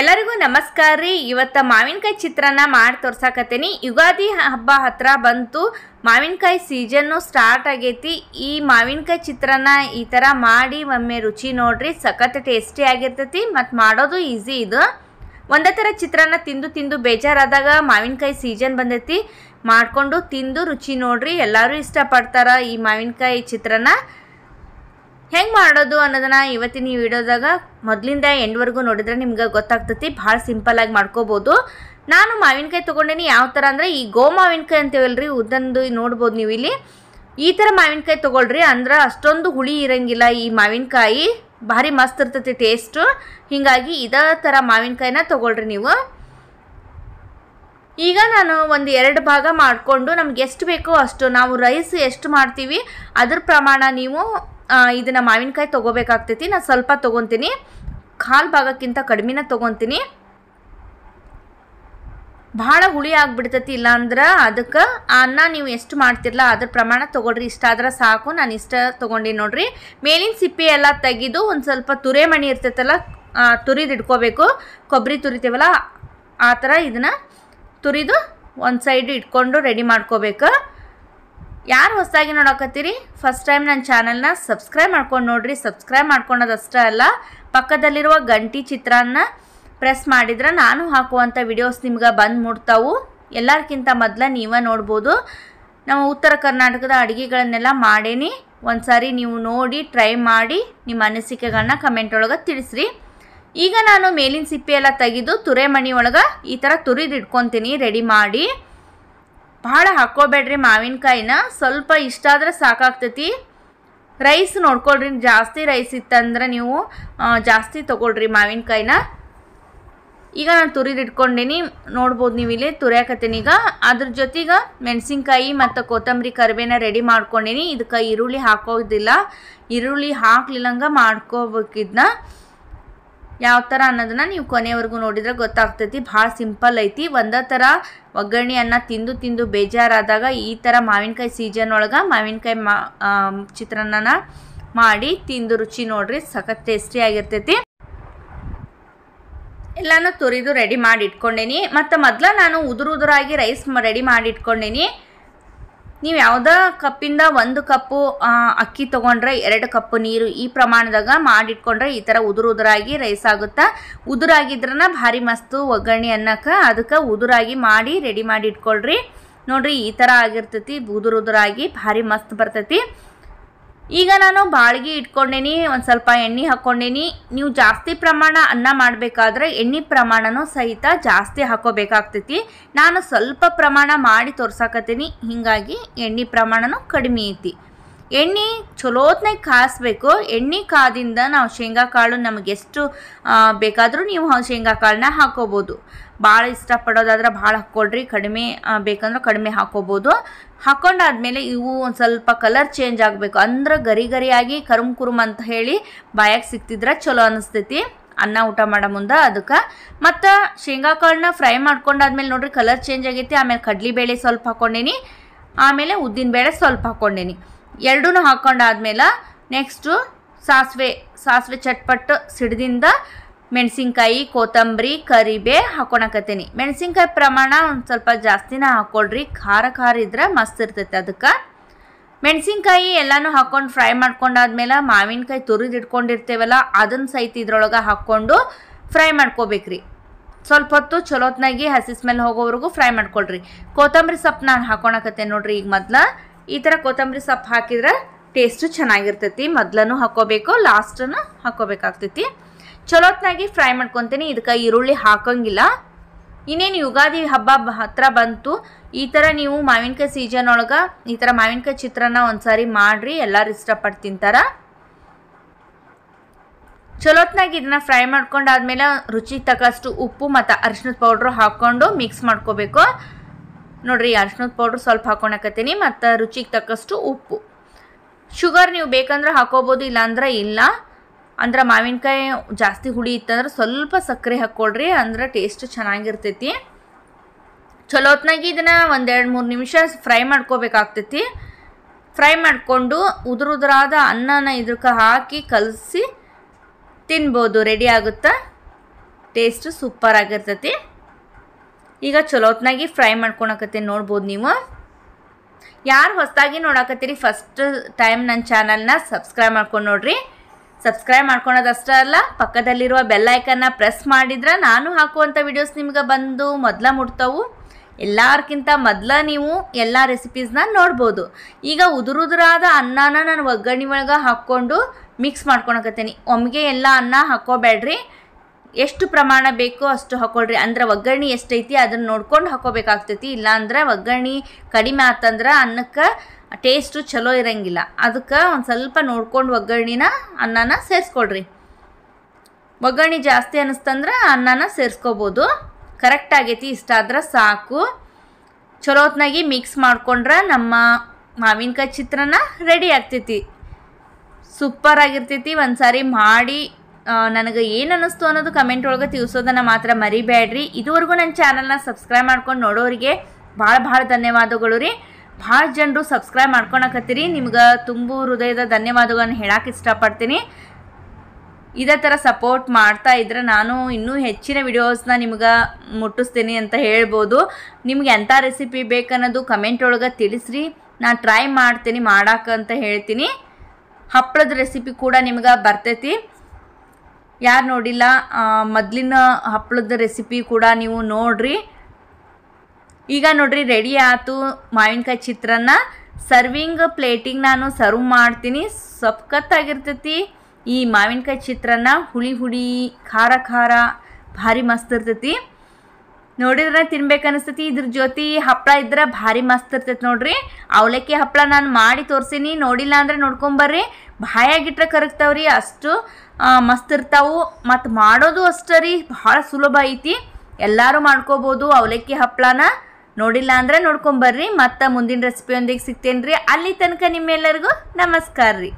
ಎಲ್ಲರಿಗೂ ನಮಸ್ಕಾರ ರೀ ಇವತ್ತು ಮಾವಿನಕಾಯಿ ಚಿತ್ರಾನ್ನ ಮಾಡಿ ತೋರ್ಸಾಕತ್ತೀನಿ ಯುಗಾದಿ ಹಬ್ಬ ಹತ್ರ ಬಂತು ಮಾವಿನಕಾಯಿ ಸೀಸನ್ನು ಸ್ಟಾರ್ಟ್ ಆಗೈತಿ ಈ ಮಾವಿನಕಾಯಿ ಚಿತ್ರಾನ್ನ ಈ ಥರ ಮಾಡಿ ಒಮ್ಮೆ ರುಚಿ ನೋಡ್ರಿ ಸಖತ್ ಟೇಸ್ಟಿ ಆಗಿರ್ತೈತಿ ಮತ್ತು ಮಾಡೋದು ಈಸಿ ಇದು ಒಂದೇ ಥರ ಚಿತ್ರಾನ್ನ ತಿಂದು ತಿಂದು ಬೇಜಾರಾದಾಗ ಮಾವಿನಕಾಯಿ ಸೀಸನ್ ಬಂದೈತಿ ಮಾಡಿಕೊಂಡು ತಿಂದು ರುಚಿ ನೋಡ್ರಿ ಎಲ್ಲರೂ ಇಷ್ಟಪಡ್ತಾರೆ ಈ ಮಾವಿನಕಾಯಿ ಚಿತ್ರಾನ್ನ ಹೆಂಗೆ ಮಾಡೋದು ಅನ್ನೋದನ್ನ ಇವತ್ತಿನ ಈ ವಿಡಿಯೋದಾಗ ಮೊದಲಿಂದ ಎಂಡ್ವರೆಗೂ ನೋಡಿದ್ರೆ ನಿಮ್ಗೆ ಗೊತ್ತಾಗ್ತತಿ ಭಾಳ ಆಗಿ ಮಾಡ್ಕೋಬೋದು ನಾನು ಮಾವಿನಕಾಯಿ ತೊಗೊಂಡೇನಿ ಯಾವ ಥರ ಅಂದರೆ ಈ ಗೋ ಮಾವಿನಕಾಯಿ ಅಂತೇವಲ್ರಿ ಉದ್ದಂದು ನೋಡ್ಬೋದು ನೀವು ಇಲ್ಲಿ ಈ ಥರ ಮಾವಿನಕಾಯಿ ತೊಗೊಳ್ರಿ ಅಂದ್ರೆ ಅಷ್ಟೊಂದು ಹುಳಿ ಇರಂಗಿಲ್ಲ ಈ ಮಾವಿನಕಾಯಿ ಭಾರಿ ಮಸ್ತ್ ಇರ್ತತಿ ಟೇಸ್ಟು ಹೀಗಾಗಿ ಇದೇ ಥರ ಮಾವಿನಕಾಯಿನ ತೊಗೊಳ್ರಿ ನೀವು ಈಗ ನಾನು ಒಂದು ಎರಡು ಭಾಗ ಮಾಡಿಕೊಂಡು ನಮ್ಗೆ ಎಷ್ಟು ಬೇಕೋ ಅಷ್ಟು ನಾವು ರೈಸ್ ಎಷ್ಟು ಮಾಡ್ತೀವಿ ಅದ್ರ ಪ್ರಮಾಣ ನೀವು ಇದನ್ನು ಮಾವಿನಕಾಯಿ ತೊಗೋಬೇಕಾಗ್ತೈತಿ ನಾನು ಸ್ವಲ್ಪ ತೊಗೊತೀನಿ ಕಾಲು ಭಾಗಕ್ಕಿಂತ ಕಡಿಮೆನ ತೊಗೊತೀನಿ ಭಾಳ ಹುಳಿ ಆಗಿಬಿಡ್ತೈತಿ ಇಲ್ಲಾಂದ್ರೆ ಅದಕ್ಕೆ ಅನ್ನ ನೀವು ಎಷ್ಟು ಮಾಡ್ತಿರ್ಲ ಅದ್ರ ಪ್ರಮಾಣ ತೊಗೊಳ್ರಿ ಇಷ್ಟ ಆದ್ರೆ ಸಾಕು ನಾನು ಇಷ್ಟ ತೊಗೊಂಡಿನಿ ನೋಡಿರಿ ಮೇಲಿನ ಸಿಪ್ಪೆ ಎಲ್ಲ ತೆಗೆದು ಒಂದು ಸ್ವಲ್ಪ ತುರೆ ಮಣಿ ಇರ್ತೈತಲ್ಲ ತುರಿದು ಇಟ್ಕೋಬೇಕು ಕೊಬ್ಬರಿ ತುರಿತೀವಲ್ಲ ಆ ಥರ ಇದನ್ನು ತುರಿದು ಒಂದು ಸೈಡ್ ಇಟ್ಕೊಂಡು ರೆಡಿ ಮಾಡ್ಕೋಬೇಕು ಯಾರು ಹೊಸದಾಗಿ ನೋಡಕತ್ತೀರಿ ಫಸ್ಟ್ ಟೈಮ್ ನನ್ನ ಚಾನಲ್ನ ಸಬ್ಸ್ಕ್ರೈಬ್ ಮಾಡ್ಕೊಂಡು ನೋಡ್ರಿ ಸಬ್ಸ್ಕ್ರೈಬ್ ಮಾಡ್ಕೊಳ್ಳೋದಷ್ಟೇ ಅಲ್ಲ ಪಕ್ಕದಲ್ಲಿರುವ ಗಂಟಿ ಚಿತ್ರಾನ್ನ ಪ್ರೆಸ್ ಮಾಡಿದ್ರೆ ನಾನು ಹಾಕುವಂಥ ವಿಡಿಯೋಸ್ ನಿಮ್ಗೆ ಬಂದು ಮುಟ್ತಾವು ಎಲ್ಲರಿಗಿಂತ ಮೊದಲ ನೀವೇ ನೋಡ್ಬೋದು ನಮ್ಮ ಉತ್ತರ ಕರ್ನಾಟಕದ ಅಡುಗೆಗಳನ್ನೆಲ್ಲ ಮಾಡೇನಿ ಒಂದು ಸಾರಿ ನೀವು ನೋಡಿ ಟ್ರೈ ಮಾಡಿ ನಿಮ್ಮ ಅನಿಸಿಕೆಗಳನ್ನ ಕಮೆಂಟ್ ಒಳಗೆ ತಿಳಿಸ್ರಿ ಈಗ ನಾನು ಮೇಲಿನ ಸಿಪ್ಪೆ ಎಲ್ಲ ತೆಗೆದು ತುರೆ ಮಣಿ ಒಳಗೆ ಈ ಥರ ತುರಿದು ಇಟ್ಕೊತೀನಿ ರೆಡಿ ಮಾಡಿ ಭಾಳ ಹಾಕೋಬೇಡ್ರಿ ಮಾವಿನಕಾಯಿನ ಸ್ವಲ್ಪ ಇಷ್ಟ ಆದ್ರೆ ಸಾಕಾಗ್ತೈತಿ ರೈಸ್ ನೋಡ್ಕೊಳ್ರಿ ಜಾಸ್ತಿ ರೈಸ್ ಇತ್ತಂದ್ರೆ ನೀವು ಜಾಸ್ತಿ ತೊಗೊಳ್ರಿ ಮಾವಿನಕಾಯಿನ ಈಗ ನಾನು ತುರಿದಿಟ್ಕೊಂಡೀನಿ ನೋಡ್ಬೋದು ನೀವು ಇಲ್ಲಿ ತುರಿಯಾಕತ್ತೀನಿ ಈಗ ಅದ್ರ ಜೊತೆಗೆ ಮೆಣಸಿನ್ಕಾಯಿ ಮತ್ತು ಕೊತ್ತಂಬರಿ ಕರಿಬೇನ ರೆಡಿ ಮಾಡ್ಕೊಂಡಿನಿ ಇದಕ್ಕೆ ಈರುಳ್ಳಿ ಹಾಕೋದಿಲ್ಲ ಈರುಳ್ಳಿ ಹಾಕ್ಲಿಲ್ಲಂಗೆ ಮಾಡ್ಕೋಬೇಕಿದ್ನ ಯಾವ ಥರ ಅನ್ನೋದನ್ನು ನೀವು ಕೊನೆವರೆಗೂ ನೋಡಿದರೆ ಗೊತ್ತಾಗ್ತೈತಿ ಭಾಳ ಸಿಂಪಲ್ ಐತಿ ಒಂದೇ ಥರ ಒಗ್ಗರಣೆಯನ್ನು ತಿಂದು ತಿಂದು ಬೇಜಾರಾದಾಗ ಈ ಥರ ಮಾವಿನಕಾಯಿ ಸೀಸನ್ ಒಳಗೆ ಮಾವಿನಕಾಯಿ ಮಾ ಚಿತ್ರಾನ್ನನ ಮಾಡಿ ತಿಂದು ರುಚಿ ನೋಡ್ರಿ ಸಖತ್ ಟೇಸ್ಟಿ ಆಗಿರ್ತೈತಿ ಎಲ್ಲಾನು ತುರಿದು ರೆಡಿ ಮಾಡಿ ಇಟ್ಕೊಂಡೇನಿ ಮತ್ತು ಮೊದಲ ನಾನು ಉದುರು ಉದುರಾಗಿ ರೈಸ್ ರೆಡಿ ಮಾಡಿ ಇಟ್ಕೊಂಡೇನಿ ನೀವು ಯಾವುದೋ ಕಪ್ಪಿಂದ ಒಂದು ಕಪ್ಪು ಅಕ್ಕಿ ತೊಗೊಂಡ್ರೆ ಎರಡು ಕಪ್ಪು ನೀರು ಈ ಪ್ರಮಾಣದಾಗ ಮಾಡಿಟ್ಕೊಂಡ್ರೆ ಈ ಥರ ಉದುರು ಉದುರಾಗಿ ರೈಸ್ ಆಗುತ್ತಾ ಉದುರಾಗಿದ್ರನ ಭಾರಿ ಮಸ್ತು ಒಗ್ಗರಣೆ ಅನ್ನಕ್ಕೆ ಅದಕ್ಕೆ ಉದುರಾಗಿ ಮಾಡಿ ರೆಡಿ ಮಾಡಿ ಇಟ್ಕೊಳ್ರಿ ನೋಡ್ರಿ ಈ ಥರ ಆಗಿರ್ತೈತಿ ಉದುರು ಉದುರಾಗಿ ಭಾರಿ ಮಸ್ತ್ ಬರ್ತೈತಿ ಈಗ ನಾನು ಬಾಳಿಗೆ ಇಟ್ಕೊಂಡೇನಿ ಒಂದು ಸ್ವಲ್ಪ ಎಣ್ಣೆ ಹಾಕ್ಕೊಂಡೇನಿ ನೀವು ಜಾಸ್ತಿ ಪ್ರಮಾಣ ಅನ್ನ ಮಾಡಬೇಕಾದ್ರೆ ಎಣ್ಣೆ ಪ್ರಮಾಣನೂ ಸಹಿತ ಜಾಸ್ತಿ ಹಾಕೋಬೇಕಾಗ್ತೈತಿ ನಾನು ಸ್ವಲ್ಪ ಪ್ರಮಾಣ ಮಾಡಿ ತೋರ್ಸಾಕತ್ತೀನಿ ಹೀಗಾಗಿ ಎಣ್ಣೆ ಪ್ರಮಾಣನೂ ಕಡಿಮೆ ಐತಿ ಎಣ್ಣೆ ಚಲೋತ್ನಾಗ ಕಾಯಿಸ್ಬೇಕು ಎಣ್ಣೆ ಕಾದಿಂದ ನಾವು ಶೇಂಗಾ ಕಾಳು ಎಷ್ಟು ಬೇಕಾದರೂ ನೀವು ಶೇಂಗಾ ಕಾಳನ್ನ ಹಾಕೋಬೋದು ಭಾಳ ಇಷ್ಟಪಡೋದಾದ್ರೆ ಭಾಳ ಹಾಕ್ಕೊಳ್ರಿ ಕಡಿಮೆ ಬೇಕಂದ್ರೆ ಕಡಿಮೆ ಹಾಕೋಬೋದು ಹಾಕೊಂಡಾದ್ಮೇಲೆ ಇವು ಒಂದು ಸ್ವಲ್ಪ ಕಲರ್ ಚೇಂಜ್ ಆಗಬೇಕು ಅಂದ್ರೆ ಗರಿ ಗರಿಯಾಗಿ ಕರುಮ್ ಕುರುಮ್ ಅಂತ ಹೇಳಿ ಬಾಯಾಗ ಸಿಕ್ತಿದ್ರೆ ಚಲೋ ಅನಿಸ್ತೈತಿ ಅನ್ನ ಊಟ ಮಾಡೋ ಮುಂದೆ ಅದಕ್ಕೆ ಮತ್ತು ಶೇಂಗಾ ಕಾಳನ್ನ ಫ್ರೈ ಮಾಡ್ಕೊಂಡಾದ್ಮೇಲೆ ನೋಡ್ರಿ ಕಲರ್ ಚೇಂಜ್ ಆಗೈತಿ ಆಮೇಲೆ ಬೇಳೆ ಸ್ವಲ್ಪ ಹಾಕ್ಕೊಂಡೇನಿ ಆಮೇಲೆ ಉದ್ದಿನ ಬೇಳೆ ಸ್ವಲ್ಪ ಹಾಕ್ಕೊಂಡೇನಿ ಎರಡೂ ಹಾಕ್ಕೊಂಡಾದ್ಮೇಲೆ ನೆಕ್ಸ್ಟು ಸಾಸಿವೆ ಸಾಸಿವೆ ಚಟ್ಪಟ್ಟು ಸಿಡ್ದಿಂದ ಮೆಣಸಿನ್ಕಾಯಿ ಕೊತ್ತಂಬರಿ ಕರಿಬೇ ಹಾಕೊಳಕತ್ತೀನಿ ಮೆಣಸಿನ್ಕಾಯಿ ಪ್ರಮಾಣ ಒಂದು ಸ್ವಲ್ಪ ಜಾಸ್ತಿನ ಹಾಕ್ಕೊಳ್ರಿ ಖಾರ ಖಾರ ಇದ್ರೆ ಮಸ್ತ್ ಇರ್ತೈತೆ ಅದಕ್ಕೆ ಮೆಣಸಿನ್ಕಾಯಿ ಎಲ್ಲನೂ ಹಾಕ್ಕೊಂಡು ಫ್ರೈ ಮಾಡ್ಕೊಂಡಾದ್ಮೇಲೆ ಮಾವಿನಕಾಯಿ ತುರಿದು ಇಟ್ಕೊಂಡಿರ್ತೇವಲ್ಲ ಅದನ್ನು ಸಹಿತ ಇದ್ರೊಳಗೆ ಹಾಕ್ಕೊಂಡು ಫ್ರೈ ಮಾಡ್ಕೋಬೇಕ್ರಿ ಸ್ವಲ್ಪ ಹೊತ್ತು ಚಲೋತ್ನಾಗಿ ಹಸಿ ಸ್ಮೆಲ್ ಹೋಗೋವರೆಗೂ ಫ್ರೈ ಮಾಡ್ಕೊಳ್ರಿ ಕೊತ್ತಂಬರಿ ಸೊಪ್ಪು ನಾನು ಹಾಕೊಳಕತ್ತೆ ನೋಡ್ರಿ ಈಗ ಮೊದ್ಲು ಈ ಥರ ಕೊತ್ತಂಬರಿ ಸೊಪ್ಪು ಹಾಕಿದ್ರೆ ಟೇಸ್ಟು ಚೆನ್ನಾಗಿರ್ತೈತಿ ಮೊದ್ಲೂ ಹಾಕೋಬೇಕು ಲಾಸ್ಟನ್ನು ಹಾಕೋಬೇಕಾಗ್ತೈತಿ ಚಲೋತ್ನಾಗಿ ಫ್ರೈ ಮಾಡ್ಕೊತೀನಿ ಇದಕ್ಕೆ ಈರುಳ್ಳಿ ಹಾಕೋಂಗಿಲ್ಲ ಇನ್ನೇನು ಯುಗಾದಿ ಹಬ್ಬ ಹತ್ರ ಬಂತು ಈ ಥರ ನೀವು ಮಾವಿನಕಾಯಿ ಸೀಸನ್ ಒಳಗೆ ಈ ಥರ ಮಾವಿನಕಾಯಿ ಚಿತ್ರಾನ್ನ ಒಂದು ಸಾರಿ ಮಾಡಿರಿ ಎಲ್ಲರೂ ಇಷ್ಟಪಟ್ಟು ತಿಂತಾರೆ ಚಲೋತ್ನಾಗಿ ಇದನ್ನ ಫ್ರೈ ಮಾಡ್ಕೊಂಡಾದ್ಮೇಲೆ ರುಚಿಗೆ ತಕ್ಕಷ್ಟು ಉಪ್ಪು ಮತ್ತು ಅರಿಶಿಣದ ಪೌಡ್ರು ಹಾಕ್ಕೊಂಡು ಮಿಕ್ಸ್ ಮಾಡ್ಕೋಬೇಕು ನೋಡಿರಿ ಅರ್ಶಿನದ ಪೌಡ್ರ್ ಸ್ವಲ್ಪ ಹಾಕೊಂಡಾಕತ್ತೀನಿ ಮತ್ತು ರುಚಿಗೆ ತಕ್ಕಷ್ಟು ಉಪ್ಪು ಶುಗರ್ ನೀವು ಬೇಕಂದ್ರೆ ಹಾಕೋಬೋದು ಇಲ್ಲಾಂದ್ರೆ ಇಲ್ಲ ಅಂದ್ರೆ ಮಾವಿನಕಾಯಿ ಜಾಸ್ತಿ ಹುಳಿ ಇತ್ತಂದ್ರೆ ಸ್ವಲ್ಪ ಸಕ್ಕರೆ ಹಾಕ್ಕೊಳ್ರಿ ಅಂದ್ರೆ ಟೇಸ್ಟ್ ಚೆನ್ನಾಗಿರ್ತೈತಿ ಚಲೋ ಹೊತ್ನಾಗಿ ಇದನ್ನು ಒಂದೆರಡು ಮೂರು ನಿಮಿಷ ಫ್ರೈ ಮಾಡ್ಕೋಬೇಕಾಗ್ತೈತಿ ಫ್ರೈ ಮಾಡಿಕೊಂಡು ಉದುರುದುರಾದ ಅನ್ನನ ಇದಕ್ಕೆ ಹಾಕಿ ಕಲಸಿ ತಿನ್ಬೋದು ರೆಡಿ ಆಗುತ್ತಾ ಟೇಸ್ಟ್ ಸೂಪರ್ ಆಗಿರ್ತೈತಿ ಈಗ ಚಲೋತ್ನಾಗಿ ಫ್ರೈ ಮಾಡ್ಕೊಳಕತ್ತೀನಿ ನೋಡ್ಬೋದು ನೀವು ಯಾರು ಹೊಸದಾಗಿ ನೋಡಾಕತ್ತೀರಿ ಫಸ್ಟ್ ಟೈಮ್ ನನ್ನ ಚಾನಲ್ನ ಸಬ್ಸ್ಕ್ರೈಬ್ ಮಾಡ್ಕೊಂಡು ನೋಡ್ರಿ ಸಬ್ಸ್ಕ್ರೈಬ್ ಮಾಡ್ಕೊಳೋದಷ್ಟೇ ಅಲ್ಲ ಪಕ್ಕದಲ್ಲಿರುವ ಬೆಲ್ಲೈಕನ್ನ ಪ್ರೆಸ್ ಮಾಡಿದ್ರೆ ನಾನು ಹಾಕುವಂಥ ವಿಡಿಯೋಸ್ ನಿಮ್ಗೆ ಬಂದು ಮೊದಲ ಮುಟ್ತವು ಎಲ್ಲಾರ್ಕಿಂತ ಮೊದಲ ನೀವು ಎಲ್ಲ ರೆಸಿಪೀಸ್ನ ನೋಡ್ಬೋದು ಈಗ ಉದುರುದುರಾದ ಅನ್ನನ ನಾನು ಒಗ್ಗರಣೆ ಒಳಗೆ ಹಾಕ್ಕೊಂಡು ಮಿಕ್ಸ್ ಮಾಡ್ಕೊಳಕತ್ತೀನಿ ಒಮ್ಮೆಗೆ ಎಲ್ಲ ಅನ್ನ ಹಾಕೋಬೇಡ್ರಿ ಎಷ್ಟು ಪ್ರಮಾಣ ಬೇಕೋ ಅಷ್ಟು ಹಾಕೊಳ್ರಿ ಅಂದ್ರೆ ಒಗ್ಗರಣೆ ಎಷ್ಟೈತಿ ಅದನ್ನು ನೋಡ್ಕೊಂಡು ಹಾಕೋಬೇಕಾಗ್ತೈತಿ ಇಲ್ಲಾಂದ್ರೆ ಒಗ್ಗರಣೆ ಕಡಿಮೆ ಆತಂದ್ರೆ ಅನ್ನಕ್ಕೆ ಟೇಸ್ಟು ಚಲೋ ಇರಂಗಿಲ್ಲ ಅದಕ್ಕೆ ಒಂದು ಸ್ವಲ್ಪ ನೋಡ್ಕೊಂಡು ಒಗ್ಗರಣಿನ ಅನ್ನನ ಸೇರಿಸ್ಕೊಳ್ರಿ ಒಗ್ಗರಣೆ ಜಾಸ್ತಿ ಅನ್ನಿಸ್ತಂದ್ರೆ ಅನ್ನನ ಸೇರಿಸ್ಕೋಬೋದು ಕರೆಕ್ಟ್ ಆಗೈತಿ ಇಷ್ಟ ಆದ್ರೆ ಸಾಕು ಚಲೋತ್ನಾಗಿ ಮಿಕ್ಸ್ ಮಾಡ್ಕೊಂಡ್ರೆ ನಮ್ಮ ಮಾವಿನಕಾಯಿ ಚಿತ್ರನ ರೆಡಿ ಆಗ್ತೈತಿ ಸೂಪರ್ ಆಗಿರ್ತೈತಿ ಒಂದು ಸಾರಿ ಮಾಡಿ ನನಗೆ ಏನು ಅನ್ನಿಸ್ತು ಅನ್ನೋದು ಕಮೆಂಟ್ ಒಳಗೆ ತಿಳಿಸೋದನ್ನು ಮಾತ್ರ ಮರಿಬೇಡ್ರಿ ಇದುವರೆಗೂ ನನ್ನ ಚಾನಲ್ನ ಸಬ್ಸ್ಕ್ರೈಬ್ ಮಾಡ್ಕೊಂಡು ನೋಡೋರಿಗೆ ಭಾಳ ಭಾಳ ಧನ್ಯವಾದಗಳು ರೀ ಭಾಳ ಜನರು ಸಬ್ಸ್ಕ್ರೈಬ್ ಮಾಡ್ಕೊಳಕತ್ತೀರಿ ನಿಮ್ಗೆ ತುಂಬ ಹೃದಯದ ಧನ್ಯವಾದಗಳನ್ನು ಹೇಳಕ್ಕೆ ಇಷ್ಟಪಡ್ತೀನಿ ಇದೇ ಥರ ಸಪೋರ್ಟ್ ಮಾಡ್ತಾ ಇದ್ರೆ ನಾನು ಇನ್ನೂ ಹೆಚ್ಚಿನ ವಿಡಿಯೋಸ್ನ ನಿಮ್ಗೆ ಮುಟ್ಟಿಸ್ತೀನಿ ಅಂತ ಹೇಳ್ಬೋದು ನಿಮ್ಗೆ ಎಂಥ ರೆಸಿಪಿ ಬೇಕನ್ನೋದು ಕಮೆಂಟ್ ಒಳಗೆ ತಿಳಿಸ್ರಿ ನಾನು ಟ್ರೈ ಮಾಡ್ತೀನಿ ಮಾಡಾಕ ಅಂತ ಹೇಳ್ತೀನಿ ಹಪ್ಪಳದ ರೆಸಿಪಿ ಕೂಡ ನಿಮ್ಗೆ ಬರ್ತೈತಿ ಯಾರು ನೋಡಿಲ್ಲ ಮೊದಲಿನ ಹಪ್ಪಳದ ರೆಸಿಪಿ ಕೂಡ ನೀವು ನೋಡ್ರಿ ಈಗ ನೋಡ್ರಿ ರೆಡಿ ಆಯಿತು ಮಾವಿನಕಾಯಿ ಚಿತ್ರಾನ್ನ ಸರ್ವಿಂಗ್ ಪ್ಲೇಟಿಗೆ ನಾನು ಸರ್ವ್ ಮಾಡ್ತೀನಿ ಸಪ್ಕತ್ತಾಗಿರ್ತೈತಿ ಈ ಮಾವಿನಕಾಯಿ ಚಿತ್ರಾನ್ನ ಹುಳಿ ಹುಳಿ ಖಾರ ಖಾರ ಭಾರಿ ಮಸ್ತ್ ಇರ್ತೈತಿ ನೋಡಿದ್ರೆ ತಿನ್ಬೇಕನ್ನಿಸ್ತೈತಿ ಇದ್ರ ಜೊತೆ ಹಪ್ಪಳ ಇದ್ರೆ ಭಾರಿ ಮಸ್ತ್ ಇರ್ತೈತಿ ನೋಡ್ರಿ ಅವಲಕ್ಕಿ ಹಪ್ಪಳ ನಾನು ಮಾಡಿ ತೋರಿಸೀನಿ ನೋಡಿಲ್ಲ ಅಂದರೆ ನೋಡ್ಕೊಂಬರ್ರಿ ಬಾಯಾಗಿಟ್ರೆ ಕರಗ್ತಾವ್ರಿ ಅಷ್ಟು ಮಸ್ತ್ ಇರ್ತಾವು ಮತ್ತು ಮಾಡೋದು ಅಷ್ಟೇ ರೀ ಭಾಳ ಸುಲಭ ಐತಿ ಎಲ್ಲರೂ ಮಾಡ್ಕೋಬೋದು ಅವಲಕ್ಕಿ ಹಪ್ಪಳನ ನೋಡಿಲ್ಲ ಅಂದರೆ ನೋಡ್ಕೊಂಬರ್ರಿ ಮತ್ತು ಮುಂದಿನ ರೆಸಿಪಿಯೊಂದಿಗೆ ಸಿಗ್ತೇನೆ ರೀ ಅಲ್ಲಿ ತನಕ ನಿಮ್ಮೆಲ್ಲರಿಗೂ ನಮಸ್ಕಾರ ರೀ